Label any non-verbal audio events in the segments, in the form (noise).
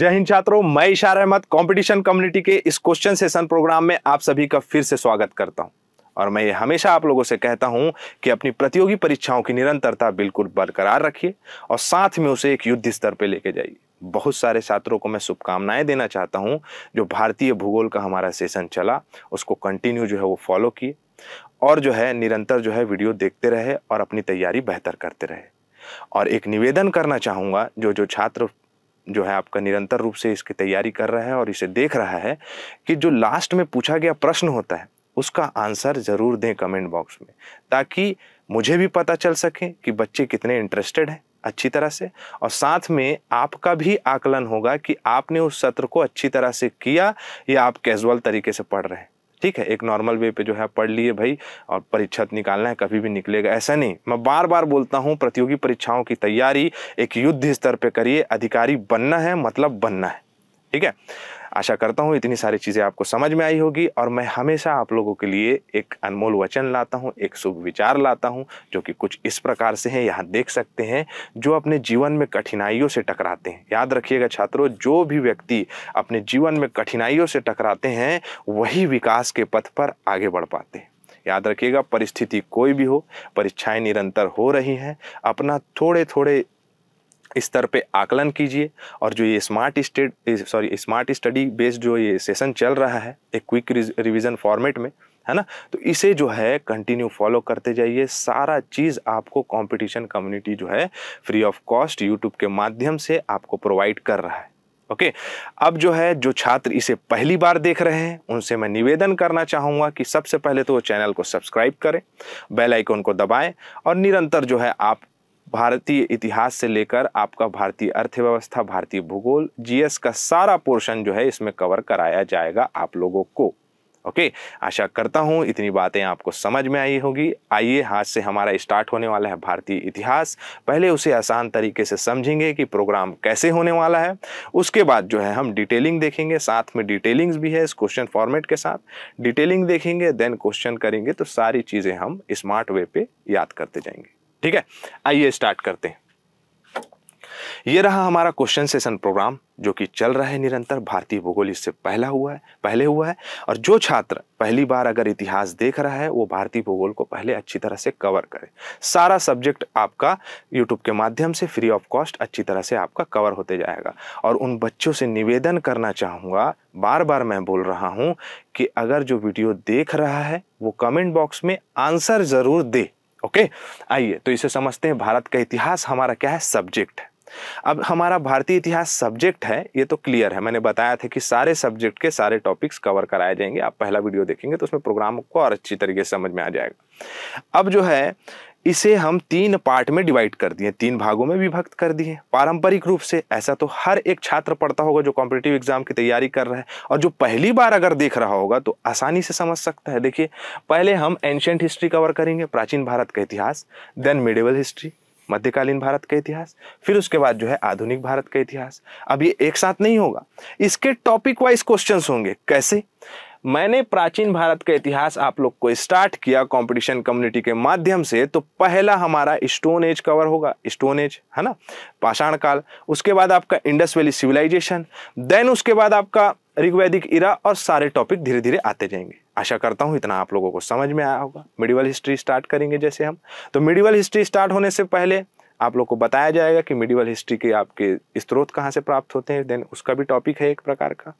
जय हिंद छात्रों मैं इशार अहमद कंपटीशन कम्युनिटी के इस क्वेश्चन सेशन प्रोग्राम में आप सभी का फिर से स्वागत करता हूं और मैं ये हमेशा आप लोगों से कहता हूं कि अपनी प्रतियोगी परीक्षाओं की निरंतरता बिल्कुल बरकरार रखिए और साथ में उसे एक युद्ध स्तर पर लेके जाइए बहुत सारे छात्रों को मैं शुभकामनाएं देना चाहता हूँ जो भारतीय भूगोल का हमारा सेशन चला उसको कंटिन्यू जो है वो फॉलो किए और जो है निरंतर जो है वीडियो देखते रहे और अपनी तैयारी बेहतर करते रहे और एक निवेदन करना चाहूँगा जो जो छात्र जो है आपका निरंतर रूप से इसकी तैयारी कर रहा है और इसे देख रहा है कि जो लास्ट में पूछा गया प्रश्न होता है उसका आंसर ज़रूर दें कमेंट बॉक्स में ताकि मुझे भी पता चल सके कि बच्चे कितने इंटरेस्टेड हैं अच्छी तरह से और साथ में आपका भी आकलन होगा कि आपने उस सत्र को अच्छी तरह से किया या आप कैजुअल तरीके से पढ़ रहे हैं ठीक है एक नॉर्मल वे पे जो है पढ़ लिए भाई और परीक्षा तो निकालना है कभी भी निकलेगा ऐसा नहीं मैं बार बार बोलता हूँ प्रतियोगी परीक्षाओं की तैयारी एक युद्ध स्तर पर करिए अधिकारी बनना है मतलब बनना है ठीक है आशा करता हूँ इतनी सारी चीज़ें आपको समझ में आई होगी और मैं हमेशा आप लोगों के लिए एक अनमोल वचन लाता हूँ एक शुभ विचार लाता हूँ जो कि कुछ इस प्रकार से हैं यहाँ देख सकते हैं जो अपने जीवन में कठिनाइयों से टकराते हैं याद रखिएगा छात्रों जो भी व्यक्ति अपने जीवन में कठिनाइयों से टकराते हैं वही विकास के पथ पर आगे बढ़ पाते हैं याद रखिएगा परिस्थिति कोई भी हो परीक्षाएं निरंतर हो रही हैं अपना थोड़े थोड़े स्तर पे आकलन कीजिए और जो ये स्मार्ट स्टेड सॉरी स्मार्ट स्टडी बेस्ड जो ये सेशन चल रहा है एक क्विक रिविज़न फॉर्मेट में है ना तो इसे जो है कंटिन्यू फॉलो करते जाइए सारा चीज़ आपको कंपटीशन कम्युनिटी जो है फ्री ऑफ कॉस्ट यूट्यूब के माध्यम से आपको प्रोवाइड कर रहा है ओके अब जो है जो छात्र इसे पहली बार देख रहे हैं उनसे मैं निवेदन करना चाहूँगा कि सबसे पहले तो वो चैनल को सब्सक्राइब करें बेल आइकन को दबाएं और निरंतर जो है आप भारतीय इतिहास से लेकर आपका भारतीय अर्थव्यवस्था भारतीय भूगोल जीएस का सारा पोर्शन जो है इसमें कवर कराया जाएगा आप लोगों को ओके आशा करता हूँ इतनी बातें आपको समझ में आई होगी आइए हाथ से हमारा स्टार्ट होने वाला है भारतीय इतिहास पहले उसे आसान तरीके से समझेंगे कि प्रोग्राम कैसे होने वाला है उसके बाद जो है हम डिटेलिंग देखेंगे साथ में डिटेलिंग्स भी है इस क्वेश्चन फॉर्मेट के साथ डिटेलिंग देखेंगे देन क्वेश्चन करेंगे तो सारी चीज़ें हम स्मार्ट वे पे याद करते जाएंगे ठीक है आइए स्टार्ट करते हैं ये रहा हमारा क्वेश्चन सेशन प्रोग्राम जो कि चल रहा है निरंतर भारतीय भूगोल इससे पहला हुआ है पहले हुआ है और जो छात्र पहली बार अगर इतिहास देख रहा है वो भारतीय भूगोल को पहले अच्छी तरह से कवर करे सारा सब्जेक्ट आपका यूट्यूब के माध्यम से फ्री ऑफ कॉस्ट अच्छी तरह से आपका कवर होते जाएगा और उन बच्चों से निवेदन करना चाहूँगा बार बार मैं बोल रहा हूँ कि अगर जो वीडियो देख रहा है वो कमेंट बॉक्स में आंसर ज़रूर दे ओके आइए तो इसे समझते हैं भारत का इतिहास हमारा क्या है सब्जेक्ट है अब हमारा भारतीय इतिहास सब्जेक्ट है ये तो क्लियर है मैंने बताया था कि सारे सब्जेक्ट के सारे टॉपिक्स कवर कराए जाएंगे आप पहला वीडियो देखेंगे तो उसमें प्रोग्राम को और अच्छी तरीके से समझ में आ जाएगा अब जो है इसे हम तीन पार्ट में डिवाइड कर दिए तीन भागों में विभक्त कर दिए पारंपरिक रूप से ऐसा तो हर एक छात्र पढ़ता होगा जो कॉम्पिटेटिव एग्जाम की तैयारी कर रहा है और जो पहली बार अगर देख रहा होगा तो आसानी से समझ सकता है देखिए पहले हम एंशियंट हिस्ट्री कवर करेंगे प्राचीन भारत का इतिहास देन मिडिवल हिस्ट्री मध्यकालीन भारत का इतिहास फिर उसके बाद जो है आधुनिक भारत का इतिहास अब ये एक साथ नहीं होगा इसके टॉपिक वाइज क्वेश्चन होंगे कैसे मैंने प्राचीन भारत का इतिहास आप लोग को स्टार्ट किया कंपटीशन कम्युनिटी के माध्यम से तो पहला हमारा स्टोन एज कवर होगा स्टोन एज है ना पाषाण काल उसके बाद आपका इंडस वैली सिविलाइजेशन देन उसके बाद आपका ऋग्वैदिक इरा और सारे टॉपिक धीरे धीरे आते जाएंगे आशा करता हूँ इतना आप लोगों को समझ में आया होगा मिडिवल हिस्ट्री स्टार्ट करेंगे जैसे हम तो मिडिवल हिस्ट्री स्टार्ट होने से पहले आप लोग को बताया जाएगा कि मिडिवल हिस्ट्री के आपके स्त्रोत कहाँ से प्राप्त होते हैं देन उसका भी टॉपिक है एक प्रकार का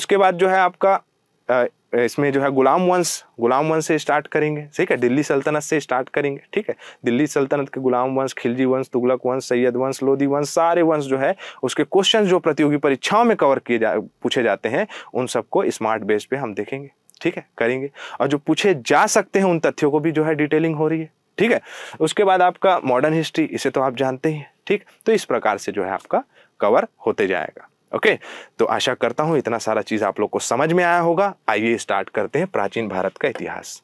उसके बाद जो है आपका इसमें जो है गुलाम वंश गुलाम वंश से स्टार्ट करेंगे ठीक है दिल्ली सल्तनत से स्टार्ट करेंगे ठीक है दिल्ली सल्तनत के गुलाम वंश खिलजी वंश तुगलक वंश सैयद वंश लोधी वंश सारे वंश जो है उसके क्वेश्चन जो प्रतियोगी परीक्षाओं में कवर किए जा पूछे जाते हैं उन सबको स्मार्ट बेस पे हम देखेंगे ठीक है करेंगे और जो पूछे जा सकते हैं उन तथ्यों को भी जो है डिटेलिंग हो रही है ठीक है उसके बाद आपका मॉडर्न हिस्ट्री इसे तो आप जानते ही हैं ठीक तो इस प्रकार से जो है आपका कवर होते जाएगा ओके तो आशा करता हूँ इतना सारा चीज़ आप लोग को समझ में आया होगा आइए स्टार्ट करते हैं प्राचीन भारत का इतिहास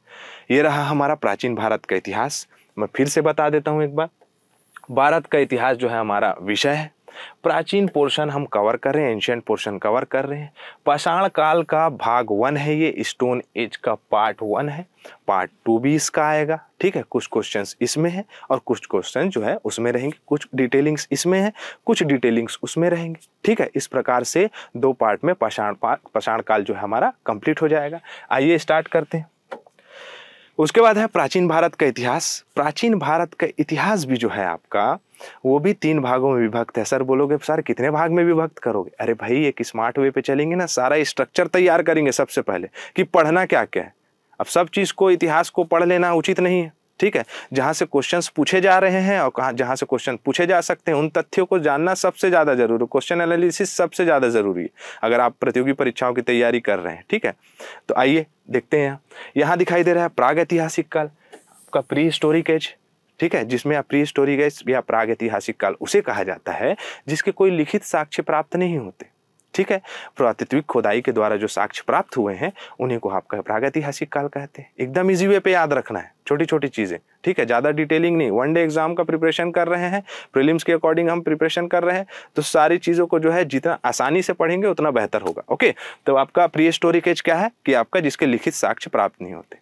ये रहा हमारा प्राचीन भारत का इतिहास मैं फिर से बता देता हूँ एक बार भारत का इतिहास जो है हमारा विषय है प्राचीन पोर्शन हम कवर कर रहे हैं एंशियंट पोर्शन कवर कर रहे हैं पाषाण काल का भाग वन है ये स्टोन एज का पार्ट वन है पार्ट टू भी इसका आएगा ठीक है कुछ क्वेश्चन इसमें है और कुछ क्वेश्चन जो है उसमें रहेंगे कुछ डिटेलिंग्स इसमें है कुछ डिटेलिंग्स उसमें रहेंगे ठीक है इस प्रकार से दो पार्ट में पाषाण पाषाण काल जो है हमारा कंप्लीट हो जाएगा आइए स्टार्ट करते हैं उसके बाद है प्राचीन भारत का इतिहास प्राचीन भारत का इतिहास भी जो है आपका वो भी तीन भागों में विभक्त है सर बोलोगे सर कितने भाग में विभक्त करोगे अरे भाई एक स्मार्ट वे पे चलेंगे ना सारा स्ट्रक्चर तैयार करेंगे सबसे पहले कि पढ़ना क्या क्या है अब सब चीज़ को इतिहास को पढ़ लेना उचित नहीं है ठीक है जहाँ से क्वेश्चंस पूछे जा रहे हैं और कहाँ जहाँ से क्वेश्चन पूछे जा सकते हैं उन तथ्यों को जानना सबसे ज़्यादा जरूरी है क्वेश्चन एनालिसिस सबसे ज़्यादा ज़रूरी है अगर आप प्रतियोगी परीक्षाओं की तैयारी कर रहे हैं ठीक है तो आइए देखते हैं यहाँ दिखाई दे रहा है प्राग ऐतिहासिक काल का प्री स्टोरी कैच ठीक है जिसमें आप प्री स्टोरी एज या प्राग ऐतिहासिक काल उसे कहा जाता है जिसके कोई लिखित साक्ष्य प्राप्त नहीं होते ठीक है पुरातत्विक खुदाई के द्वारा जो साक्ष्य प्राप्त हुए हैं उन्हीं को आप आपका प्रागैतिहासिक काल कहते हैं एकदम इजी वे पे याद रखना है छोटी छोटी चीज़ें ठीक है ज़्यादा डिटेलिंग नहीं वन डे एग्जाम का प्रिपरेशन कर रहे हैं प्रीलिम्स के अकॉर्डिंग हम प्रिपरेशन कर रहे हैं तो सारी चीज़ों को जो है जितना आसानी से पढ़ेंगे उतना बेहतर होगा ओके तो आपका प्री स्टोरी केज क्या है कि आपका जिसके लिखित साक्ष्य प्राप्त नहीं होते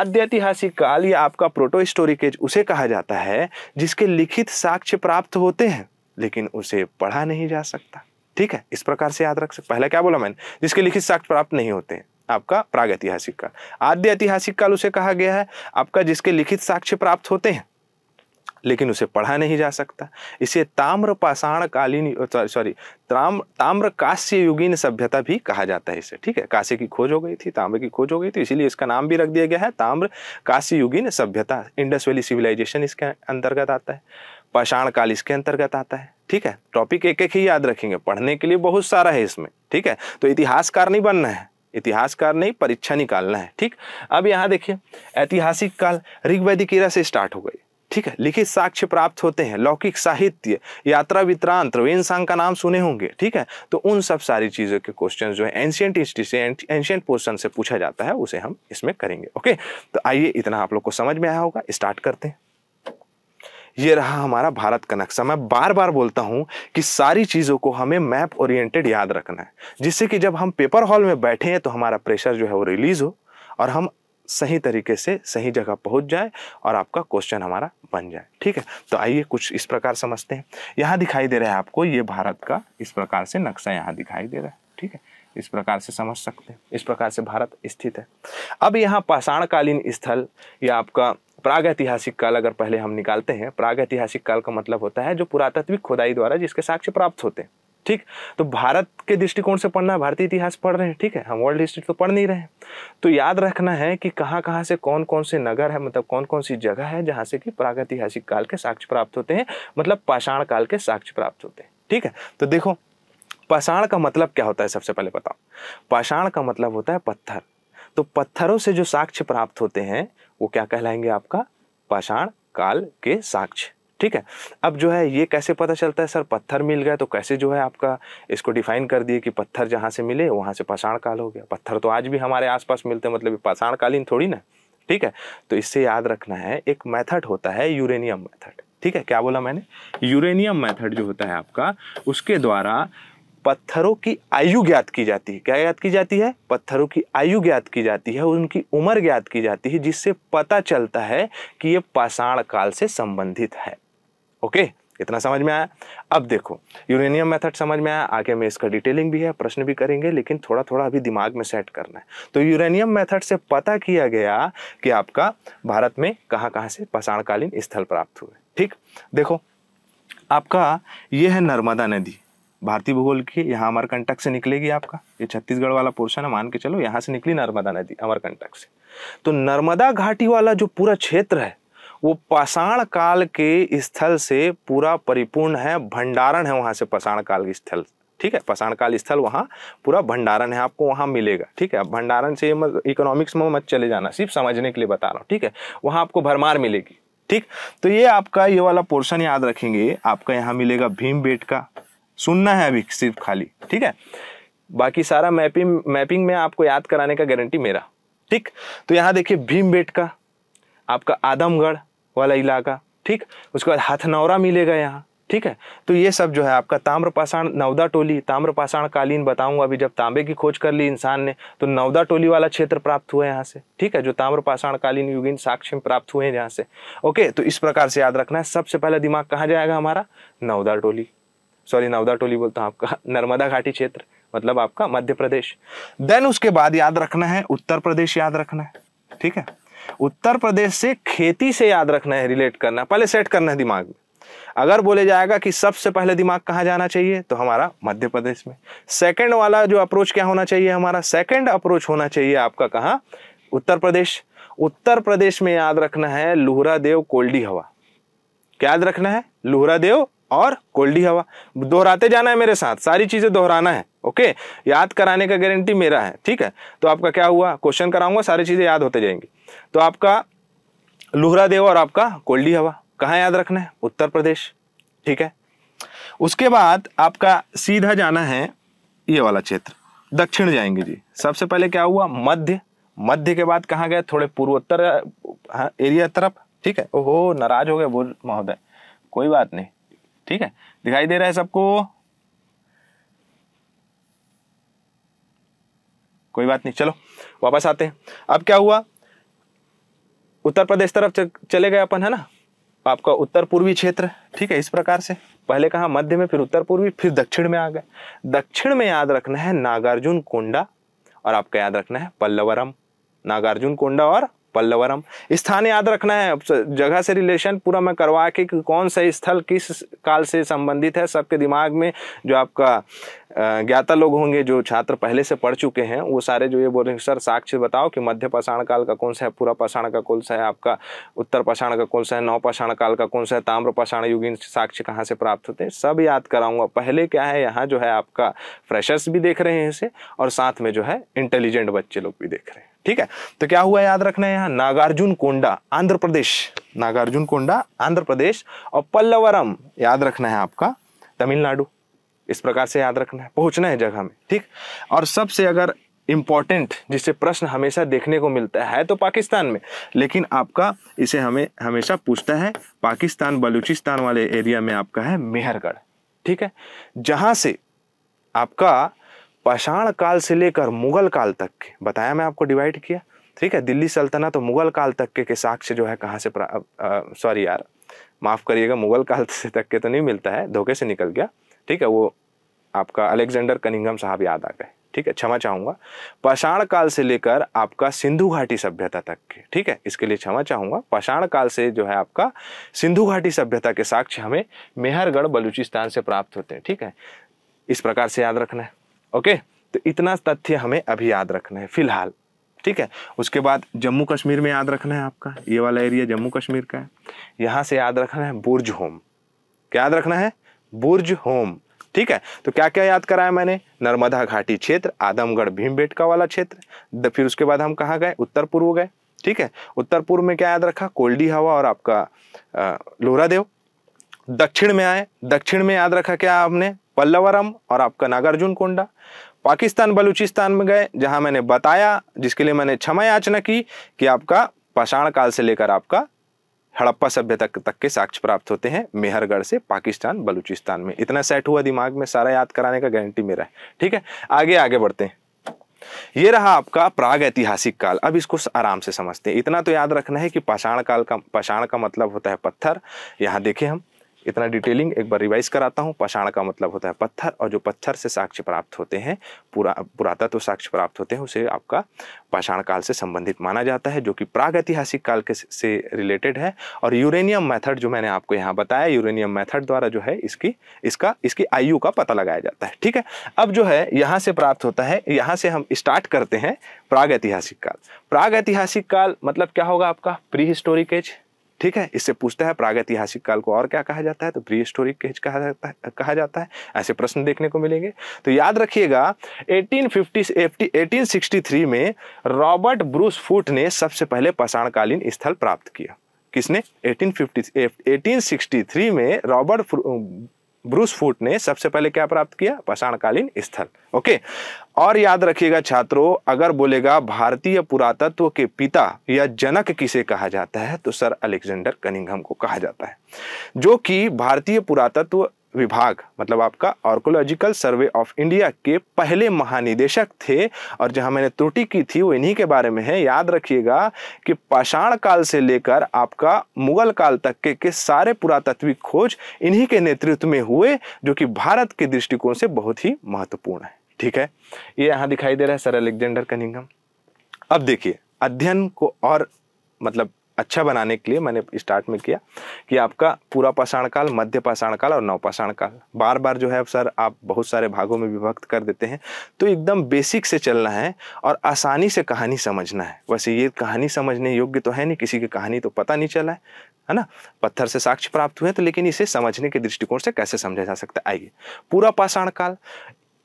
आद्य ऐतिहासिक काल या आपका प्रोटो स्टोरी केज उसे कहा जाता है जिसके लिखित साक्ष्य प्राप्त होते हैं लेकिन उसे पढ़ा नहीं जा सकता ठीक है इस प्रकार से याद रख सकते पहला क्या बोला मैंने जिसके लिखित साक्ष्य प्राप्त नहीं होते हैं आपका प्राग ऐतिहासिक काल आद्य ऐतिहासिक काल उसे कहा गया है आपका जिसके लिखित साक्ष्य प्राप्त होते हैं लेकिन उसे पढ़ा नहीं जा सकता इसे ताम्र पाषाण कालीन सॉरी ताम ताम्र काश्य युगीन सभ्यता भी कहा जाता है इसे ठीक है काश्य की खोज हो गई थी ताम्र की खोज हो गई थी इसीलिए इसका नाम भी रख दिया गया है ताम्र काश्य युगीन सभ्यता इंडस वैली सिविलाइजेशन इसके अंतर्गत आता है पाषाण काल इसके अंतर्गत आता है ठीक है टॉपिक एक एक ही याद रखेंगे पढ़ने के लिए बहुत सारा है इसमें ठीक है तो इतिहासकार नहीं बनना है इतिहासकार नहीं परीक्षा निकालना है ठीक अब यहाँ देखिए ऐतिहासिक काल ऋग्वैदिक ईरा से स्टार्ट हो गई ठीक है लिखित साक्ष्य प्राप्त होते हैं लौकिक साहित्य यात्रा वितरान त्रिवेन सांग का नाम सुने होंगे ठीक है तो उन सब सारी चीज़ों के क्वेश्चन जो है एंशियंट हिस्ट्री से एंशियंट पोर्सन से पूछा जाता है उसे हम इसमें करेंगे ओके तो आइए इतना आप लोग को समझ में आया होगा स्टार्ट करते हैं ये रहा हमारा भारत का नक्शा मैं बार बार बोलता हूँ कि सारी चीज़ों को हमें मैप ओरिएंटेड याद रखना है जिससे कि जब हम पेपर हॉल में बैठे हैं तो हमारा प्रेशर जो है वो रिलीज़ हो और हम सही तरीके से सही जगह पहुंच जाए और आपका क्वेश्चन हमारा बन जाए ठीक है तो आइए कुछ इस प्रकार समझते हैं यहाँ दिखाई दे रहा है आपको ये भारत का इस प्रकार से नक्शा यहाँ दिखाई दे रहा है ठीक है इस प्रकार से समझ सकते हैं इस प्रकार से भारत स्थित है अब यहाँ पाषाणकालीन स्थल या आपका प्रागैतिहासिक काल अगर पहले हम निकालते हैं प्रागैतिहासिक काल का मतलब होता है जो पुरातत्विक खुदाई द्वारा जिसके साक्ष्य प्राप्त होते हैं ठीक तो भारत के दृष्टिकोण से पढ़ना भारतीय इतिहास पढ़ रहे हैं ठीक है हम वर्ल्ड हिस्ट्री तो पढ़ नहीं रहे तो याद रखना है कि कहाँ कहाँ से कौन कौन से नगर है मतलब कौन कौन सी जगह है जहाँ से कि प्रागैतिहासिक काल के साक्ष्य प्राप्त होते हैं मतलब पाषाण काल के साक्ष्य प्राप्त होते हैं ठीक है तो देखो पाषाण का मतलब क्या होता है सबसे पहले बताओ पाषाण का मतलब होता है पत्थर तो पत्थरों से जो साक्ष्य प्राप्त होते हैं वो क्या कहलाएंगे आपका पाषाण काल के साक्ष्य ठीक है अब जो है ये कैसे पता चलता है सर पत्थर मिल गया तो कैसे जो है आपका इसको डिफाइन कर दिए कि पत्थर जहाँ से मिले वहाँ से पाषाण काल हो गया पत्थर तो आज भी हमारे आसपास मिलते हैं मतलब पाषाण कालीन थोड़ी ना ठीक है तो इससे याद रखना है एक मेथड होता है यूरेनियम मेथड ठीक है क्या बोला मैंने यूरेनियम मेथड जो होता है आपका उसके द्वारा पत्थरों की आयु ज्ञात की जाती है क्या ज्ञात की जाती है पत्थरों की आयु ज्ञात की जाती है उनकी उम्र ज्ञात की जाती है जिससे पता चलता है कि ये पाषाण काल से संबंधित है ओके इतना समझ में आया अब देखो यूरेनियम मेथड समझ में आया आगे में इसका डिटेलिंग भी है प्रश्न भी करेंगे लेकिन थोड़ा थोड़ा अभी दिमाग में सेट करना है तो यूरेनियम मेथड से पता किया गया कि आपका भारत में कहाँ कहाँ से पाषाणकालीन स्थल प्राप्त हुए ठीक देखो आपका यह है नर्मदा नदी भारतीय भूगोल की यहाँ अमरकंटक से निकलेगी आपका ये छत्तीसगढ़ वाला पोर्शन है मान के चलो यहाँ से निकली नर्मदा नदी अमरकंटक से तो नर्मदा घाटी वाला जो पूरा क्षेत्र है वो पाषाण काल के स्थल से पूरा परिपूर्ण है भंडारण है वहाँ से पाषाण काल स्थल ठीक है पाषाण काल स्थल वहाँ पूरा भंडारण है आपको वहाँ मिलेगा ठीक है भंडारण से इकोनॉमिक्स में मत चले जाना सिर्फ समझने के लिए बता रहा हूँ ठीक है वहाँ आपको भरमार मिलेगी ठीक तो ये आपका ये वाला पोर्शन याद रखेंगे आपका यहाँ मिलेगा भीम बेट का सुनना है अभी सिर्फ खाली ठीक है बाकी सारा मैपिंग मैपिंग में आपको याद कराने का गारंटी मेरा ठीक तो यहाँ देखिए भीम का आपका आदमगढ़ वाला इलाका ठीक उसके बाद हथनौरा मिलेगा यहाँ ठीक है तो ये सब जो है आपका ताम्रपाषाण नवदा टोली ताम्रपाषाण कालीन बताऊंगा अभी जब तांबे की खोज कर ली इंसान ने तो नवदा टोली वाला क्षेत्र प्राप्त हुआ है यहाँ से ठीक है जो ताम्रपाषाण कालीन युगीन साक्ष्य प्राप्त हुए हैं यहाँ से ओके तो इस प्रकार से याद रखना है सबसे पहले दिमाग कहाँ जाएगा हमारा नवदा टोली सॉरी नवदा टोली बोलता हूँ आपका (laughs) नर्मदा घाटी क्षेत्र मतलब आपका मध्य प्रदेश देन उसके बाद याद रखना है उत्तर प्रदेश याद रखना है ठीक है उत्तर प्रदेश से खेती से याद रखना है रिलेट करना पहले सेट करना है दिमाग में अगर बोले जाएगा कि सबसे पहले दिमाग कहाँ जाना चाहिए तो हमारा मध्य प्रदेश में सेकंड वाला जो अप्रोच क्या होना चाहिए हमारा सेकंड अप्रोच होना चाहिए आपका कहाँ उत्तर प्रदेश उत्तर प्रदेश में याद रखना है लुहरा देव कोल्डी हवा क्या याद रखना है लुहरा देव और कोल्डी हवा दोहराते जाना है मेरे साथ सारी चीज़ें दोहराना है ओके याद कराने का गारंटी मेरा है ठीक है तो आपका क्या हुआ क्वेश्चन कराऊंगा सारी चीज़ें याद होते जाएंगी तो आपका लुहरा देव और आपका कोल्डी हवा कहाँ याद रखना है उत्तर प्रदेश ठीक है उसके बाद आपका सीधा जाना है ये वाला क्षेत्र दक्षिण जाएंगे जी सबसे पहले क्या हुआ मध्य मध्य के बाद कहाँ गए थोड़े पूर्वोत्तर हाँ, एरिया तरफ ठीक है ओहो नाराज हो गए बोल महोदय कोई बात नहीं ठीक है दिखाई दे रहा है सबको कोई बात नहीं चलो वापस आते हैं अब क्या हुआ उत्तर प्रदेश तरफ चले गए अपन है ना आपका उत्तर पूर्वी क्षेत्र ठीक है इस प्रकार से पहले कहा मध्य में फिर उत्तर पूर्वी फिर दक्षिण में आ गए दक्षिण में याद रखना है नागार्जुन कोंडा और आपका याद रखना है पल्लवरम नागार्जुन कोंडा और पल्लवरम स्थान याद रखना है जगह से रिलेशन पूरा मैं करवा के कि कौन सा स्थल किस काल से संबंधित है सबके दिमाग में जो आपका ज्ञाता लोग होंगे जो छात्र पहले से पढ़ चुके हैं वो सारे जो ये बोल रहे हैं सर साक्ष्य बताओ कि मध्य पाषाण काल का कौन सा है पूरा पाषाण का कौन सा है आपका उत्तर पाषाण का कौन सा है नौ पाषाण काल का कौन सा है ताम्र पाषाण इन साक्ष्य कहाँ से प्राप्त होते हैं सब याद कराऊंगा पहले क्या है यहाँ जो है आपका फ्रेशर्स भी देख रहे हैं इसे और साथ में जो है इंटेलिजेंट बच्चे लोग भी देख रहे हैं ठीक है तो क्या हुआ याद रखना है यहाँ नागार्जुन कोंडा आंध्र प्रदेश नागार्जुन कोंडा आंध्र प्रदेश और पल्लवरम याद रखना है आपका तमिलनाडु इस प्रकार से याद रखना है पहुंचना है जगह में ठीक और सबसे अगर इम्पॉर्टेंट जिससे प्रश्न हमेशा देखने को मिलता है तो पाकिस्तान में लेकिन आपका इसे हमें हमेशा पूछता है पाकिस्तान बलूचिस्तान वाले एरिया में आपका है मेहरगढ़ ठीक है जहाँ से आपका पाषाण काल से लेकर मुगल काल तक के बताया मैं आपको डिवाइड किया ठीक है दिल्ली सल्तनत तो मुगल काल तक के, के साक्ष्य जो है कहाँ से सॉरी यार माफ़ करिएगा मुगल काल से तक के तो नहीं मिलता है धोखे से निकल गया ठीक है वो आपका अलेक्जेंडर कनिंगम साहब याद आ गए ठीक है क्षमा चाहूँगा पाषाण काल से लेकर आपका सिंधु घाटी सभ्यता तक के ठीक है इसके लिए क्षमा चाहूँगा पाषाण काल से जो है आपका सिंधु घाटी सभ्यता के साक्ष्य हमें मेहरगढ़ बलूचिस्तान से प्राप्त होते हैं ठीक है इस प्रकार से याद रखना है ओके तो इतना तथ्य हमें अभी याद रखना है फिलहाल ठीक है उसके बाद जम्मू कश्मीर में याद रखना है आपका ये वाला एरिया जम्मू कश्मीर का है यहाँ से याद रखना है बुर्ज होम क्या याद रखना है बुर्ज होम ठीक है तो क्या क्या याद कराया मैंने नर्मदा घाटी क्षेत्र आदमगढ़ भीमबेटका वाला क्षेत्र फिर उसके बाद हम कहाँ गए उत्तर पूर्व गए ठीक है उत्तर पूर्व में क्या याद रखा कोल्डी हवा और आपका लोहरादेव दक्षिण में आए दक्षिण में याद रखा क्या आपने पल्लवरम और आपका नागार्जुन कोंडा पाकिस्तान बलूचिस्तान में गए जहां मैंने बताया जिसके लिए मैंने क्षमा याचना की कि आपका पाषाण काल से लेकर आपका हड़प्पा सभ्यता तक, तक के साक्ष्य प्राप्त होते हैं मेहरगढ़ से पाकिस्तान बलूचिस्तान में इतना सेट हुआ दिमाग में सारा याद कराने का गारंटी मेरा है ठीक है आगे आगे बढ़ते हैं ये रहा आपका प्राग ऐतिहासिक काल अब इसको आराम से समझते हैं इतना तो याद रखना है कि पाषाण काल का पाषाण का मतलब होता है पत्थर यहाँ देखें हम इतना डिटेलिंग एक बार रिवाइज कराता हूँ पाषाण का मतलब होता है पत्थर और जो पत्थर से साक्ष्य प्राप्त होते हैं पुरा पुरातत्व तो साक्ष्य प्राप्त होते हैं उसे आपका पाषाण काल से संबंधित माना जाता है जो कि प्राग ऐतिहासिक काल के से रिलेटेड है और यूरेनियम मेथड जो मैंने आपको यहाँ बताया यूरेनियम मेथड द्वारा जो है इसकी इसका इसकी आयु का पता लगाया जाता है ठीक है अब जो है यहाँ से प्राप्त होता है यहाँ से हम स्टार्ट करते हैं प्राग ऐतिहासिक काल प्राग ऐतिहासिक काल मतलब क्या होगा आपका प्री हिस्टोरिक एज ठीक है इससे पूछता है प्रागैतिहासिक काल को और क्या कहा जाता है तो प्री स्टोरिक कहा जाता है कहा जाता है ऐसे प्रश्न देखने को मिलेंगे तो याद रखिएगा 1850 1863 में रॉबर्ट ब्रूस फूट ने सबसे पहले पाषाणकालीन स्थल प्राप्त किया किसने 1850 1863 में रॉबर्ट ब्रूस फूट ने सबसे पहले क्या प्राप्त किया पाषाणकालीन स्थल ओके और याद रखिएगा छात्रों अगर बोलेगा भारतीय पुरातत्व के पिता या जनक किसे कहा जाता है तो सर अलेक्जेंडर कनिंगम को कहा जाता है जो कि भारतीय पुरातत्व विभाग मतलब आपका आर्कोलॉजिकल सर्वे ऑफ इंडिया के पहले महानिदेशक थे और जहां मैंने त्रुटि की थी वो इन्हीं के बारे में है याद रखिएगा कि पाषाण काल से लेकर आपका मुगल काल तक के, के सारे पुरातत्विक खोज इन्हीं के नेतृत्व में हुए जो कि भारत के दृष्टिकोण से बहुत ही महत्वपूर्ण है ठीक है ये यहाँ दिखाई दे रहा है सर अलेक्जेंडर कनिंगम अब देखिए अध्ययन को और मतलब अच्छा बनाने के लिए मैंने स्टार्ट में किया कि आपका पूरा पाषाण काल मध्य पाषाण काल और नवपाषाण काल बार बार जो है सर आप बहुत सारे भागों में विभक्त कर देते हैं तो एकदम बेसिक से चलना है और आसानी से कहानी समझना है वैसे ये कहानी समझने योग्य तो है नहीं किसी की कहानी तो पता नहीं चला है है ना पत्थर से साक्ष्य प्राप्त हुए तो लेकिन इसे समझने के दृष्टिकोण से कैसे समझा जा सकता है आइए पूरा पाषाण काल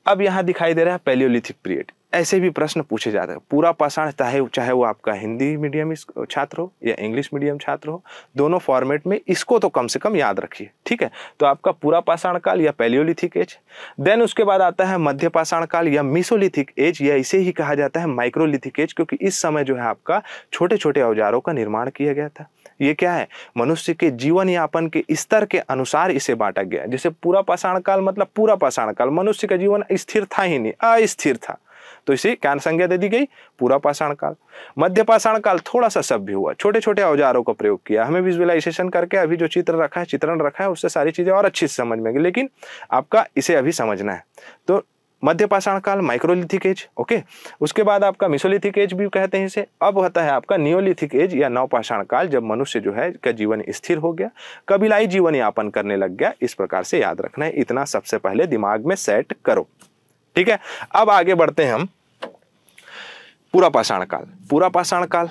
अब यहाँ दिखाई दे रहा है पेलियोलिथिक पीरियड ऐसे भी प्रश्न पूछे जाते हैं पूरा पाषाण चाहे चाहे वो आपका हिंदी मीडियम छात्र हो या इंग्लिश मीडियम छात्र हो दोनों फॉर्मेट में इसको तो कम से कम याद रखिए ठीक है तो आपका पूरा पाषाण काल या पेलियोलिथिक एज देन उसके बाद आता है मध्य पाषाण काल या मिसोलिथिक एज या इसे ही कहा जाता है माइक्रोलिथिक एज क्योंकि इस समय जो है आपका छोटे छोटे औजारों का निर्माण किया गया था ये क्या है मनुष्य के जीवन यापन के स्तर के अनुसार इसे बांटा गया जैसे पूरा पाषाण काल मतलब पूरा पाषाण काल मनुष्य का जीवन स्थिर था ही नहीं अस्थिर था तो इसे क्या संज्ञा दे दी गई पूरा पाषाण काल मध्य पाषाण काल थोड़ा सा सभ्य हुआ छोटे छोटे औजारों का प्रयोग किया हमें विजुअलाइजेशन करके अभी जो चित्र रखा है चित्रण रखा है उससे सारी चीज़ें और अच्छी से समझ में लेकिन आपका इसे अभी समझना है तो मध्य पाषाण काल माइक्रोलिथिक एज ओके उसके बाद आपका मिसोलिथिक एज भी कहते हैं इसे अब होता है आपका नियोलिथिक एज या नवपाषाण काल जब मनुष्य जो है का जीवन स्थिर हो गया कबीलाई जीवन यापन करने लग गया इस प्रकार से याद रखना है इतना सबसे पहले दिमाग में सेट करो ठीक है अब आगे बढ़ते हैं हम पूरा पाषाण काल पूरा पाषाण काल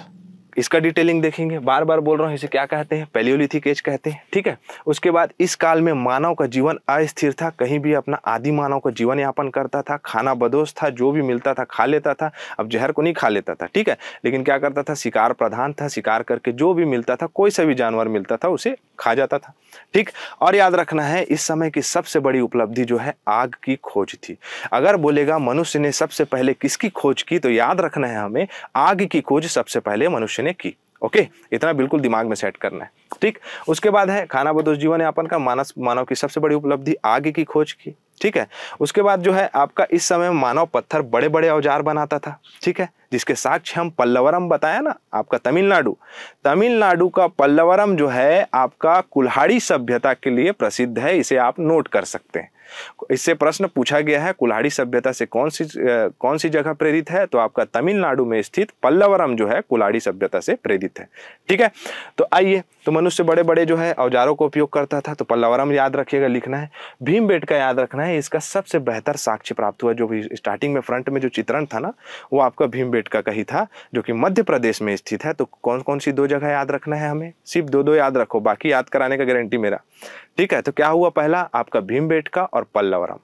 इसका डिटेलिंग देखेंगे बार बार बोल रहा हूँ इसे क्या कहते हैं पेलियोलिथिक एज कहते हैं ठीक है उसके बाद इस काल में मानव का जीवन अस्थिर था कहीं भी अपना आदि मानव का जीवन यापन करता था खाना बदोश था जो भी मिलता था खा लेता था अब जहर को नहीं खा लेता था ठीक है लेकिन क्या करता था शिकार प्रधान था शिकार करके जो भी मिलता था कोई सा भी जानवर मिलता था उसे खा जाता था ठीक और याद रखना है इस समय की सबसे बड़ी उपलब्धि जो है आग की खोज थी अगर बोलेगा मनुष्य ने सबसे पहले किसकी खोज की तो याद रखना है हमें आग की खोज सबसे पहले मनुष्य मनुष्य ने की ओके okay, इतना बिल्कुल दिमाग में सेट करना है ठीक उसके बाद है खाना बदोश जीवन यापन का मानस मानव की सबसे बड़ी उपलब्धि आगे की खोज की ठीक है उसके बाद जो है आपका इस समय मानव पत्थर बड़े बड़े औजार बनाता था ठीक है जिसके साक्ष्य हम पल्लवरम बताया ना आपका तमिलनाडु तमिलनाडु का पल्लवरम जो है आपका कुल्हाड़ी सभ्यता के लिए प्रसिद्ध है इसे आप नोट कर सकते हैं इससे प्रश्न पूछा गया है कुल्हाड़ी सभ्यता से कौन सी कौन सी जगह प्रेरित है तो आपका तमिलनाडु में स्थित पल्लवरम जो है कुल्हाड़ी सभ्यता से प्रेरित है ठीक है तो आइए तो मनुष्य बड़े बड़े जो है औजारों का उपयोग करता था तो पल्लवरम याद रखिएगा लिखना है भीम का याद रखना है इसका सबसे बेहतर साक्ष्य प्राप्त हुआ जो भी स्टार्टिंग में फ्रंट में जो चित्रण था ना वो आपका भीम बेट का ही था जो कि मध्य प्रदेश में स्थित है तो कौन कौन सी दो जगह याद रखना है हमें सिर्फ दो दो याद रखो बाकी याद कराने का गारंटी मेरा ठीक है तो क्या हुआ पहला आपका भीमबेटका और पल्लवरम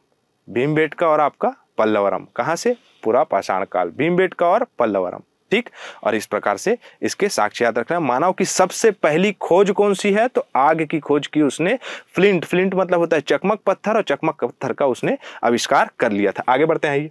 भीमबेटका और आपका पल्लवरम कहाँ से पूरा पाषाण काल भीमबेटका और पल्लवरम ठीक और इस प्रकार से इसके साक्ष्य याद रखना मानव की सबसे पहली खोज कौन सी है तो आग की खोज की उसने फ्लिंट फ्लिंट मतलब होता है चकमक पत्थर और चकमक पत्थर का उसने आविष्कार कर लिया था आगे बढ़ते हैं ये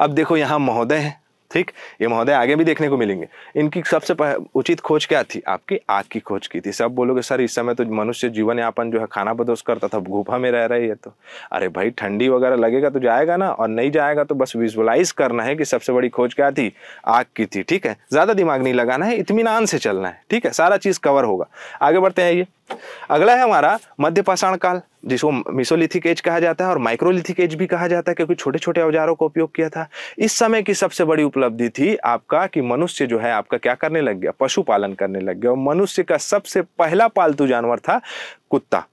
अब देखो यहाँ महोदय है ठीक ये महोदय आगे भी देखने को मिलेंगे इनकी सबसे उचित खोज क्या थी आपकी आग की खोज की थी सब बोलोगे सर इस समय तो मनुष्य जीवन यापन जो है खाना बदोश करता था गुफा में रह रहे हैं तो अरे भाई ठंडी वगैरह लगेगा तो जाएगा ना और नहीं जाएगा तो बस विजुअलाइज करना है कि सबसे बड़ी खोज क्या थी आग की थी ठीक है ज़्यादा दिमाग नहीं लगाना है इतमान से चलना है ठीक है सारा चीज़ कवर होगा आगे बढ़ते हैं ये अगला है हमारा मध्य पाषाण काल जिसको मिसोलिथिक एज कहा जाता है और माइक्रोलिथिक एज भी कहा जाता है क्योंकि छोटे छोटे औजारों का उपयोग किया था इस समय की सबसे बड़ी उपलब्धि थी आपका कि मनुष्य जो है आपका क्या करने लग गया पशुपालन करने लग गया और मनुष्य का सबसे पहला पालतू जानवर था कुत्ता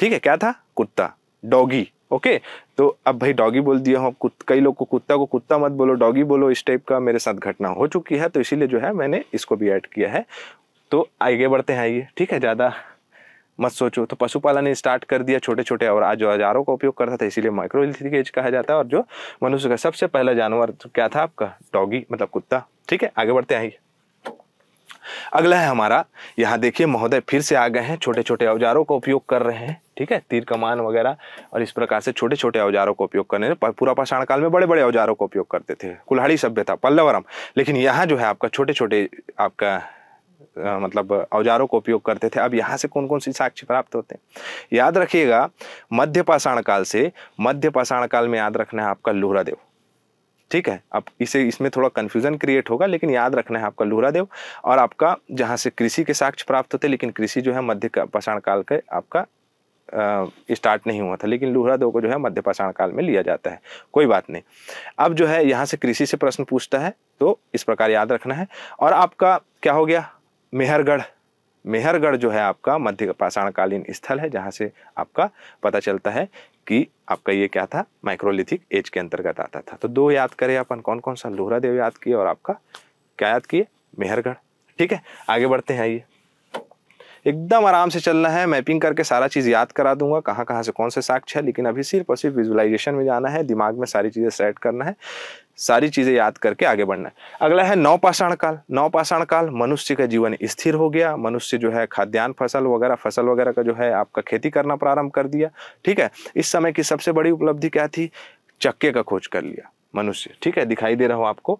ठीक है क्या था कुत्ता डॉगी ओके तो अब भाई डॉगी बोल दिया हूँ कई लोग को कुत्ता को कुत्ता मत बोलो डॉगी बोलो इस टाइप का मेरे साथ घटना हो चुकी है तो इसीलिए जो है मैंने इसको भी ऐड किया है तो आगे बढ़ते हैं आइए ठीक है ज़्यादा मत सोचो तो पशुपालन ने स्टार्ट कर दिया छोटे छोटे और आज औजारों का उपयोग करता था इसीलिए माइक्रो इलिथिकेज कहा जाता है और जो मनुष्य का सबसे पहला जानवर तो क्या था आपका डॉगी मतलब कुत्ता ठीक है आगे बढ़ते आएंगे अगला है हमारा यहाँ देखिए महोदय फिर से आ गए हैं छोटे छोटे औजारों का उपयोग कर रहे हैं ठीक है तीर कमान वगैरह और इस प्रकार से छोटे छोटे औजारों का उपयोग करने पूरा पाषाण काल में बड़े बड़े औजारों का उपयोग करते थे कुल्हाड़ी सभ्यता पल्लवरम लेकिन यहाँ जो है आपका छोटे छोटे आपका मतलब औजारों का उपयोग करते थे अब यहाँ से कौन कौन सी साक्ष्य प्राप्त होते हैं याद रखिएगा मध्य पाषाण काल से मध्य पाषाण काल में याद रखना है आपका लोहरा देव ठीक है अब इसे इसमें थोड़ा कन्फ्यूजन क्रिएट होगा लेकिन याद रखना है आपका लोहरा देव और आपका जहाँ से कृषि के साक्ष्य प्राप्त होते लेकिन कृषि जो है मध्य पाषाण काल के आपका स्टार्ट नहीं हुआ था लेकिन लोहरा देव को जो है मध्य पाषाण काल में लिया जाता है कोई बात नहीं अब जो है यहाँ से कृषि से प्रश्न पूछता है तो इस प्रकार याद रखना है और आपका क्या हो गया मेहरगढ़ मेहरगढ़ जो है आपका मध्य पाषाणकालीन स्थल है जहाँ से आपका पता चलता है कि आपका ये क्या था माइक्रोलिथिक एज के अंतर्गत आता था तो दो याद करें अपन कौन कौन सा लोहरा देव याद किए और आपका क्या याद किए मेहरगढ़ ठीक है आगे बढ़ते हैं आइए एकदम आराम से चलना है मैपिंग करके सारा चीज़ याद करा दूंगा कहाँ कहाँ से कौन से साक्ष्य है लेकिन अभी सिर्फ और सिर्फ विजुअलाइजेशन में जाना है दिमाग में सारी चीज़ें सेट करना है सारी चीज़ें याद करके आगे बढ़ना है अगला है नौपाषाण काल नौपाषाण काल मनुष्य का जीवन स्थिर हो गया मनुष्य जो है खाद्यान्न फसल वगैरह फसल वगैरह का जो है आपका खेती करना प्रारंभ कर दिया ठीक है इस समय की सबसे बड़ी उपलब्धि क्या थी चक्के का खोज कर लिया मनुष्य ठीक है दिखाई दे रहा हूं आपको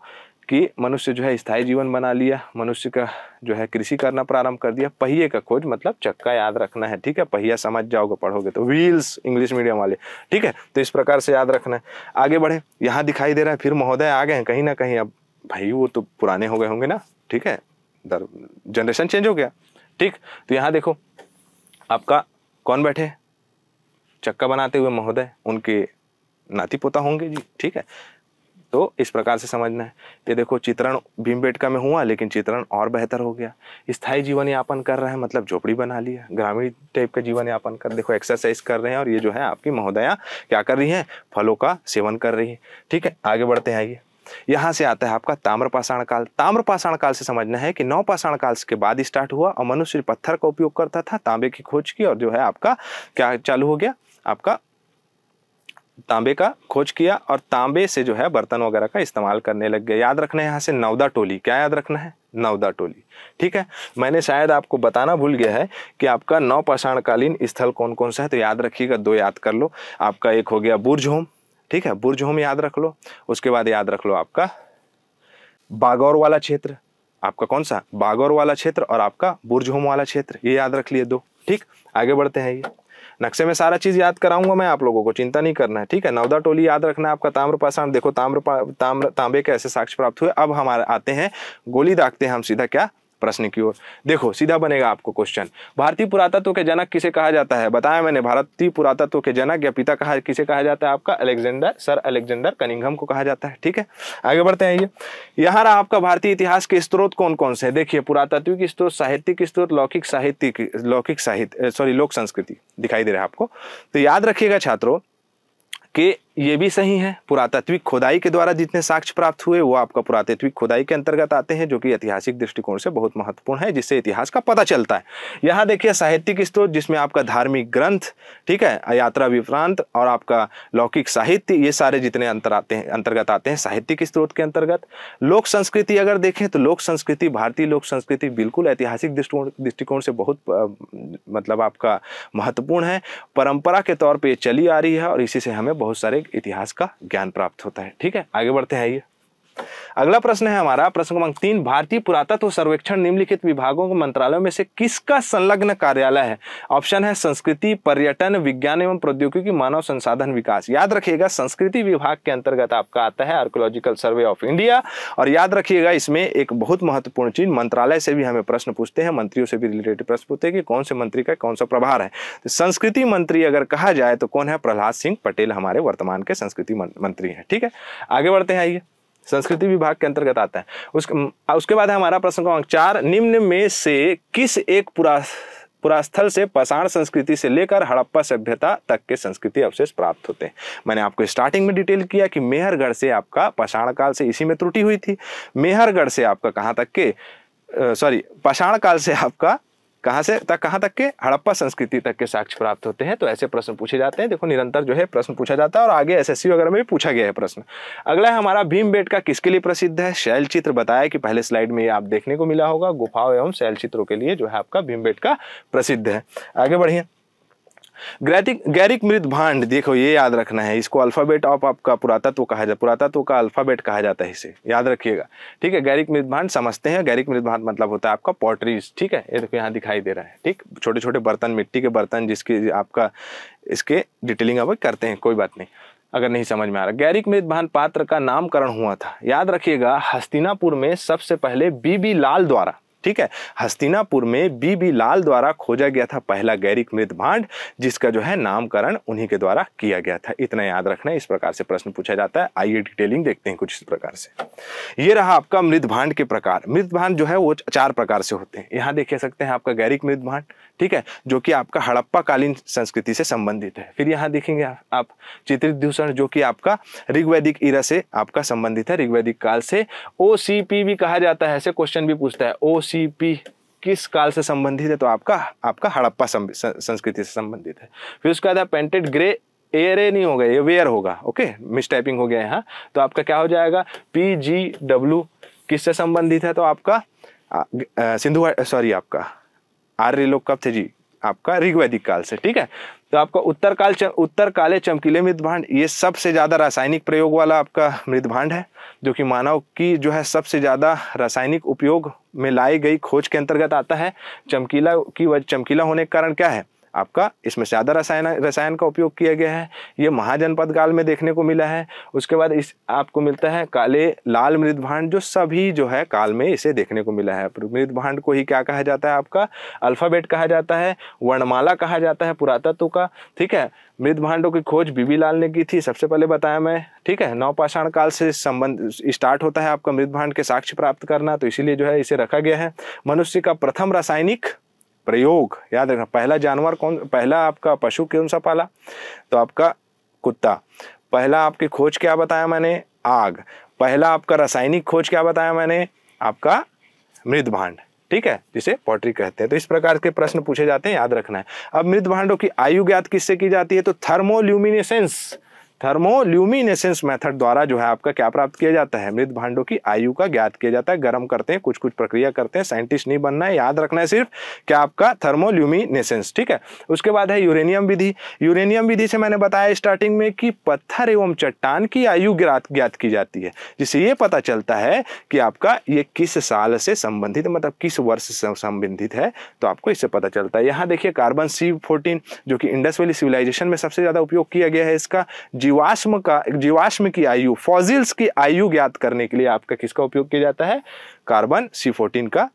कि मनुष्य जो है स्थायी जीवन बना लिया मनुष्य का जो है कृषि करना प्रारंभ कर दिया पहिए का खोज मतलब चक्का याद रखना है ठीक है पहिया समझ जाओगे पढ़ोगे तो व्हील्स इंग्लिश मीडियम वाले ठीक है तो इस प्रकार से याद रखना है आगे बढ़े यहाँ दिखाई दे रहा है फिर महोदय आ गए हैं कहीं ना कहीं अब भाई वो तो पुराने हो गए होंगे ना ठीक है जनरेशन चेंज हो गया ठीक तो यहाँ देखो आपका कौन बैठे चक्का बनाते हुए महोदय उनके नाती पोता होंगे जी ठीक है तो इस प्रकार से समझना है ये देखो चित्रण भीमबेटका में हुआ लेकिन चित्रण और बेहतर हो गया स्थायी जीवन यापन कर रहे हैं मतलब झोपड़ी बना लिया ग्रामीण टाइप का जीवन यापन कर देखो एक्सरसाइज कर रहे हैं और ये जो है आपकी महोदया क्या कर रही है फलों का सेवन कर रही है ठीक है आगे बढ़ते हैं आइए यहाँ से आता है आपका ताम्रपाषाण काल ताम्रपाषाण काल से समझना है कि नौपाषाण काल के बाद स्टार्ट हुआ और मनुष्य पत्थर का उपयोग करता था तांबे की खोज की और जो है आपका क्या चालू हो गया आपका तांबे का खोज किया और तांबे से जो है बर्तन वगैरह का इस्तेमाल करने लग गए याद रखना है यहाँ से नवदा टोली क्या याद रखना है नवदा टोली ठीक है मैंने शायद आपको बताना भूल गया है कि आपका पाषाणकालीन स्थल कौन कौन सा है तो याद रखिएगा दो याद कर लो आपका एक हो गया होम ठीक है होम याद रख लो उसके बाद याद रख लो आपका बागौर वाला क्षेत्र आपका कौन सा बागौर वाला क्षेत्र और आपका होम वाला क्षेत्र ये याद रख लिए दो ठीक आगे बढ़ते हैं ये नक्शे में सारा चीज़ याद कराऊंगा मैं आप लोगों को चिंता नहीं करना है ठीक है नवदा टोली याद रखना है आपका ताम्र पाषाण देखो ताम्र ताम्र तांबे के ऐसे साक्ष्य प्राप्त हुए अब हमारे आते हैं गोली दागते हैं हम सीधा क्या प्रश्न की ओर देखो सीधा बनेगा आपको क्वेश्चन भारतीय पुरातत्व के जनक किसे कहा जाता है बताया मैंने भारतीय पुरातत्व के जनक या पिता कहा किसे कहा जाता है आपका अलेक्जेंडर सर अलेक्जेंडर कनिंगम को कहा जाता है ठीक है आगे बढ़ते हैं ये यहाँ रहा आपका भारतीय इतिहास के स्त्रोत कौन कौन से है देखिए पुरातत्विक स्त्रोत साहित्यिक स्त्रोत लौकिक साहित्यिक लौकिक साहित्य सॉरी लोक संस्कृति दिखाई दे रहा है आपको तो याद रखिएगा छात्रों के ये भी सही है पुरातात्विक खुदाई के द्वारा जितने साक्ष्य प्राप्त हुए वो आपका पुरातात्विक खुदाई के अंतर्गत आते हैं जो कि ऐतिहासिक दृष्टिकोण से बहुत महत्वपूर्ण है जिससे इतिहास का पता चलता है यहाँ देखिए साहित्यिक स्त्रोत जिसमें आपका धार्मिक ग्रंथ ठीक है यात्रा विप्रांत और आपका लौकिक साहित्य ये सारे जितने अंतर आते हैं अंतर्गत आते हैं साहित्यिक स्त्रोत के अंतर्गत लोक संस्कृति अगर देखें तो लोक संस्कृति भारतीय लोक संस्कृति बिल्कुल ऐतिहासिक दृष्टिकोण से बहुत मतलब आपका महत्वपूर्ण है परंपरा के तौर पर चली आ रही है और इसी से हमें बहुत सारे एक इतिहास का ज्ञान प्राप्त होता है ठीक है आगे बढ़ते हैं आइए अगला प्रश्न है हमारा प्रश्न क्रमांक तीन भारतीय पुरातत्व सर्वेक्षण निम्नलिखित विभागों के मंत्रालयों में से किसका संलग्न कार्यालय है ऑप्शन है संस्कृति पर्यटन विज्ञान एवं प्रौद्योगिकी मानव संसाधन विकास याद रखिएगा संस्कृति विभाग के अंतर्गत आपका आता है आर्कोलॉजिकल सर्वे ऑफ इंडिया और याद रखिएगा इसमें एक बहुत महत्वपूर्ण चीज मंत्रालय से भी हमें प्रश्न पूछते हैं मंत्रियों से भी रिलेटेड प्रश्न पूछते हैं कि कौन से मंत्री का कौन सा प्रभार है तो संस्कृति मंत्री अगर कहा जाए तो कौन है प्रहलाद सिंह पटेल हमारे वर्तमान के संस्कृति मंत्री हैं ठीक है आगे बढ़ते हैं आइए संस्कृति विभाग के अंतर्गत आता है उसके उसके बाद है हमारा प्रश्न क्रमांक चार निम्न में से किस एक पुरा पुरास्थल से पसाण संस्कृति से लेकर हड़प्पा सभ्यता तक के संस्कृति अवशेष प्राप्त होते हैं मैंने आपको स्टार्टिंग में डिटेल किया कि मेहरगढ़ से आपका पषाण काल से इसी में त्रुटि हुई थी मेहरगढ़ से आपका कहाँ तक के सॉरी पाषाण काल से आपका कहाँ से तक कहाँ तक के हड़प्पा संस्कृति तक के साक्ष्य प्राप्त होते हैं तो ऐसे प्रश्न पूछे जाते हैं देखो निरंतर जो है प्रश्न पूछा जाता है और आगे एसएससी वगैरह में भी पूछा गया है प्रश्न अगला है हमारा भीम बेट का किसके लिए प्रसिद्ध है शैल चित्र बताया कि पहले स्लाइड में ये आप देखने को मिला होगा गुफाओं एवं शैल चित्रों के लिए जो है आपका भीम बेट का प्रसिद्ध है आगे बढ़िए ग्रैटिक गैरिक मृत भांड देखो ये याद रखना है इसको अल्फ़ाबेट ऑफ आपका पुरातत्व कहा जाता पुरातत्व का अल्फ़ाबेट कहा जाता है इसे याद रखिएगा ठीक है गैरिक मृत भांड समझते हैं गैरिक मृत भांड मतलब होता है आपका पॉटरीज ठीक है ये देखो यहाँ दिखाई दे रहा है ठीक छोटे छोटे बर्तन मिट्टी के बर्तन जिसकी आपका इसके डिटेलिंग अब करते हैं कोई बात नहीं अगर नहीं समझ में आ रहा गैरिक मृत भान पात्र का नामकरण हुआ था याद रखिएगा हस्तिनापुर में सबसे पहले बीबी लाल द्वारा ठीक है हस्तिनापुर में बी बी लाल द्वारा खोजा गया था पहला गैरिक मृत भांड जिसका जो है नामकरण उन्हीं के द्वारा किया गया था इतना याद रखना इस प्रकार से प्रश्न पूछा जाता है आइए डिटेलिंग देखते हैं कुछ इस प्रकार से ये रहा आपका मृत भांड के प्रकार मृत भांड जो है वो चार प्रकार से होते हैं यहाँ देख सकते हैं आपका गैरिक मृत भांड ठीक है जो कि आपका हड़प्पा कालीन संस्कृति से संबंधित है फिर यहाँ देखेंगे आप चित्रित दूषण जो कि आपका ऋग्वैदिक इरा से आपका संबंधित है ऋग्वैदिक काल से ओ भी कहा जाता है ऐसे क्वेश्चन भी पूछता है ओ किस काल से संबंधित है तो आपका आपका हड़प्पा संस्कृति से संबंधित है फिर उसके बाद पेंटेड ग्रे एयर ए नहीं होगा ये वेयर होगा ओके मिस टाइपिंग हो गया यहाँ तो आपका क्या हो जाएगा पी जी डब्ल्यू किससे संबंधित है तो आपका सिंधु सॉरी आपका आर्य लोग कब थे जी आपका ऋग्वैदिक काल से ठीक है तो आपका उत्तर काल उत्तर काले चमकीले मृदभांड ये सबसे ज़्यादा रासायनिक प्रयोग वाला आपका मृदभांड है जो कि मानव की जो है सबसे ज़्यादा रासायनिक उपयोग में लाई गई खोज के अंतर्गत आता है चमकीला की वजह चमकीला होने के कारण क्या है आपका इसमें ज़्यादा रसायन रसायन का उपयोग किया गया है ये महाजनपद काल में देखने को मिला है उसके बाद इस आपको मिलता है काले लाल मृत भांड जो सभी जो है काल में इसे देखने को मिला है मृत भांड को ही क्या कहा जाता है आपका अल्फ़ाबेट कहा जाता है वर्णमाला कहा जाता है पुरातत्व का ठीक है मृत भांडों की खोज बीबी लाल ने की थी सबसे पहले बताया मैं ठीक है नौपाषाण काल से संबंध स्टार्ट होता है आपका मृत भांड के साक्ष्य प्राप्त करना तो इसीलिए जो है इसे रखा गया है मनुष्य का प्रथम रासायनिक प्रयोग याद रखना पहला जानवर कौन पहला आपका पशु कौन सा पाला तो आपका कुत्ता पहला आपकी खोज क्या बताया मैंने आग पहला आपका रासायनिक खोज क्या बताया मैंने आपका मृद भांड ठीक है जिसे पॉटरी कहते हैं तो इस प्रकार के प्रश्न पूछे जाते हैं याद रखना है अब मृद भांडों की आयु ज्ञात किससे की जाती है तो थर्मोल्यूमिनेसेंस थर्मोल्यूमिनेसेंस मेथड द्वारा जो है आपका क्या प्राप्त किया जाता है मृत भांडों की आयु का ज्ञात किया जाता है गर्म करते हैं कुछ कुछ प्रक्रिया करते हैं साइंटिस्ट नहीं बनना है याद रखना है सिर्फ क्या आपका थर्मोल्यूमिनेसेंस ठीक है उसके बाद है यूरेनियम विधि यूरेनियम विधि से मैंने बताया स्टार्टिंग में कि पत्थर एवं चट्टान की आयु ज्ञात की जाती है जिससे ये पता चलता है कि आपका ये किस साल से संबंधित मतलब किस वर्ष से संबंधित है तो आपको इससे पता चलता है यहाँ देखिए कार्बन सी जो कि इंडस वैली सिविलाइजेशन में सबसे ज़्यादा उपयोग किया गया है इसका जीव जीवाश्म का जीवाश्म की आयु फॉजिल्स की आयु ज्ञात करने के लिए आपका किसका उपयोग किया जाता है कार्बन सी फोर्टीन का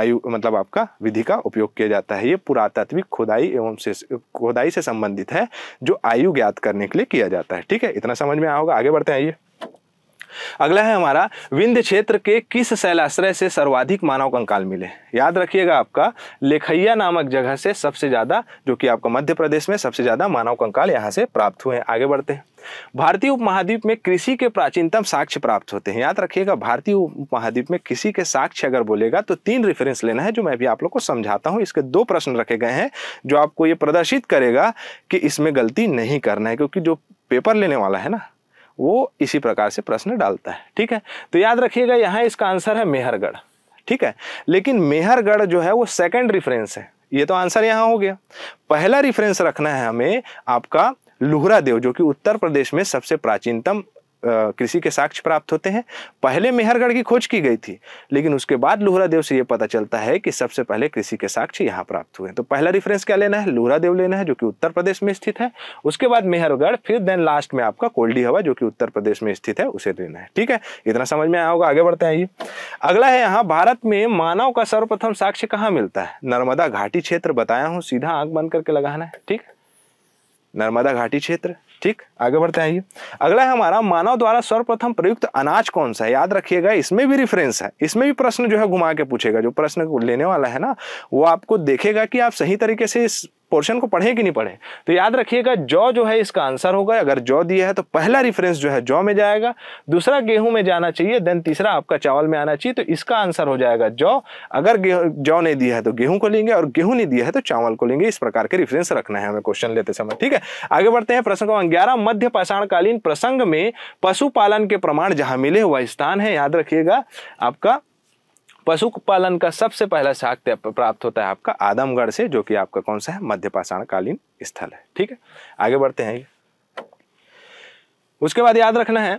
आयु मतलब आपका विधि का उपयोग किया जाता है ये पुरातात्विक खुदाई एवं से खुदाई से संबंधित है जो आयु ज्ञात करने के लिए किया जाता है ठीक है इतना समझ में आया होगा आगे बढ़ते हैं ये अगला है हमारा विंध्य क्षेत्र के किस शैलाश्रय से सर्वाधिक मानव कंकाल मिले याद रखिएगा आपका लेखैया नामक जगह से सबसे ज्यादा जो कि आपका मध्य प्रदेश में सबसे ज्यादा मानव कंकाल यहां से प्राप्त हुए आगे बढ़ते हैं भारतीय उपमहाद्वीप में कृषि के प्राचीनतम साक्ष्य प्राप्त होते हैं याद रखिएगा भारतीय उपमहाद्वीप में कृषि के साक्ष्य अगर बोलेगा तो तीन रेफरेंस लेना है जो मैं भी आप लोग को समझाता हूँ इसके दो प्रश्न रखे गए हैं जो आपको ये प्रदर्शित करेगा कि इसमें गलती नहीं करना है क्योंकि जो पेपर लेने वाला है ना वो इसी प्रकार से प्रश्न डालता है ठीक है तो याद रखिएगा यहाँ इसका आंसर है मेहरगढ़ ठीक है लेकिन मेहरगढ़ जो है वो सेकेंड रिफरेंस है ये तो आंसर यहाँ हो गया पहला रिफरेंस रखना है हमें आपका लुहरा देव जो कि उत्तर प्रदेश में सबसे प्राचीनतम कृषि के साक्ष्य प्राप्त होते हैं पहले मेहरगढ़ की खोज की गई थी लेकिन उसके बाद लुहरा देव से ये पता चलता है कि सबसे पहले कृषि के साक्ष्य यहाँ प्राप्त हुए तो पहला रिफरेंस क्या लेना है देव लेना है जो कि उत्तर प्रदेश में स्थित है उसके बाद मेहरगढ़ फिर देन लास्ट में आपका कोल्डी हवा जो कि उत्तर प्रदेश में स्थित है उसे लेना है ठीक है इतना समझ में आया होगा आगे बढ़ते हैं ये अगला है यहाँ भारत में मानव का सर्वप्रथम साक्ष्य कहाँ मिलता है नर्मदा घाटी क्षेत्र बताया हूँ सीधा आंख बंद करके लगाना है ठीक है नर्मदा घाटी क्षेत्र ठीक आगे बढ़ते हैं आइए अगला है हमारा मानव द्वारा सर्वप्रथम प्रयुक्त अनाज कौन सा है याद रखिएगा इसमें भी रिफरेंस है इसमें भी प्रश्न जो है घुमा के पूछेगा जो प्रश्न लेने वाला है ना वो आपको देखेगा कि आप सही तरीके से इस पोर्शन को पढ़े कि नहीं पढ़े तो याद रखिएगा जौ जो है इसका आंसर होगा अगर जौ दिया है तो पहला रिफरेंस जो है जौ में जाएगा दूसरा गेहूं में जाना चाहिए देन तीसरा आपका चावल में आना चाहिए तो इसका आंसर हो जाएगा जौ अगर जौ ने दिया है तो गेहूं को लेंगे और गेहूं ने दिया है तो चावल को लेंगे इस प्रकार के रिफरेंस रखना है हमें क्वेश्चन लेते समय ठीक है आगे बढ़ते हैं प्रश्न क्रमांक ग्यारह मध्य पाषाणकालीन प्रसंग में पशुपालन के प्रमाण जहां मिले हुआ स्थान है याद रखिएगा आपका पशुपालन का सबसे पहला साक्ष्य प्राप्त होता है आपका आदमगढ़ से जो कि आपका कौन सा है मध्य पाषाणकालीन स्थल है ठीक है आगे बढ़ते हैं उसके बाद याद रखना है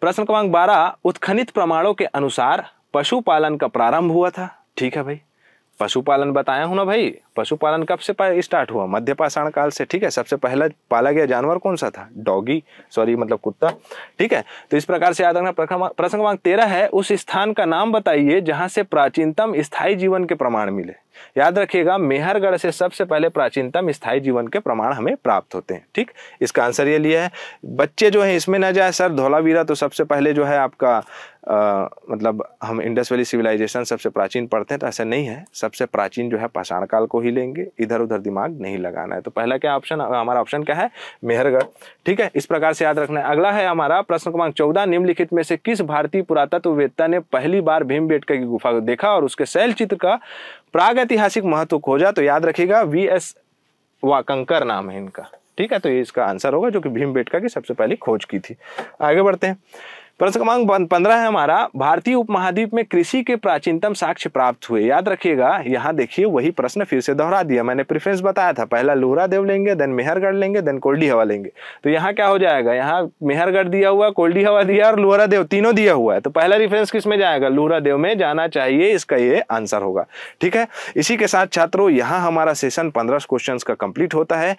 प्रश्न क्रमांक बारह उत्खनित प्रमाणों के अनुसार पशुपालन का प्रारंभ हुआ था ठीक है भाई पशुपालन बताया हूँ ना भाई पशुपालन कब से स्टार्ट हुआ मध्य पाषाण काल से ठीक है सबसे पहला पाला गया जानवर कौन सा था डॉगी सॉरी मतलब कुत्ता ठीक है तो इस प्रकार से याद रखना प्रसंग तेरह है उस स्थान का नाम बताइए जहां से प्राचीनतम स्थायी जीवन के प्रमाण मिले याद रखिएगा मेहरगढ़ से सबसे पहले प्राचीनतम स्थायी जीवन के प्रमाण हमें प्राप्त होते हैं ठीक इसका आंसर ये लिया है बच्चे जो है इसमें ना जाए सर धोलावीरा तो सबसे पहले जो है आपका आ, मतलब हम इंडस वैली सिविलाइजेशन सबसे प्राचीन पढ़ते हैं तो ऐसा नहीं है सबसे प्राचीन जो है पाषाण काल को ही लेंगे इधर उधर दिमाग नहीं लगाना है तो पहला क्या ऑप्शन हमारा ऑप्शन क्या है मेहरगढ़ ठीक है इस प्रकार से याद रखना है अगला है हमारा प्रश्न क्रमांक चौदह निम्नलिखित में से किस भारतीय पुरातत्ववेदता ने पहली बार भीम की गुफा को देखा और उसके शैल चित्र का प्रागैतिहासिक महत्व खोजा तो याद रखिएगा वी एस वाकंकर नाम है इनका ठीक है तो ये इसका आंसर होगा जो कि भीम बेटका की सबसे पहली खोज की थी आगे बढ़ते हैं प्रश्न क्रमांक पंद्रह है हमारा भारतीय उपमहाद्वीप में कृषि के प्राचीनतम साक्ष्य प्राप्त हुए याद रखिएगा यहाँ देखिए वही प्रश्न फिर से दोहरा दिया मैंने प्रिफरेंस बताया था पहला लोहरा देव लेंगे देन मेहरगढ़ लेंगे देन कोल्डी हवा लेंगे तो यहाँ क्या हो जाएगा यहाँ मेहरगढ़ दिया हुआ कोल्डी हवा दिया और लोहरा देव तीनों दिया हुआ है तो पहला रिफरेंस किस में जाएगा लोहरा देव में जाना चाहिए इसका ये आंसर होगा ठीक है इसी के साथ छात्रों यहाँ हमारा सेशन पंद्रह क्वेश्चन का कंप्लीट होता है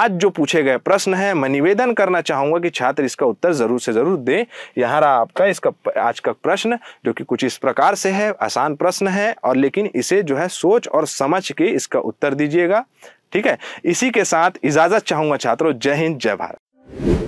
आज जो पूछे गए प्रश्न है मैं निवेदन करना चाहूंगा कि छात्र इसका उत्तर जरूर से जरूर दे यहाँ हमारा आपका इसका आज का प्रश्न जो कि कुछ इस प्रकार से है आसान प्रश्न है और लेकिन इसे जो है सोच और समझ के इसका उत्तर दीजिएगा ठीक है इसी के साथ इजाजत चाहूंगा छात्रों जय हिंद जय भारत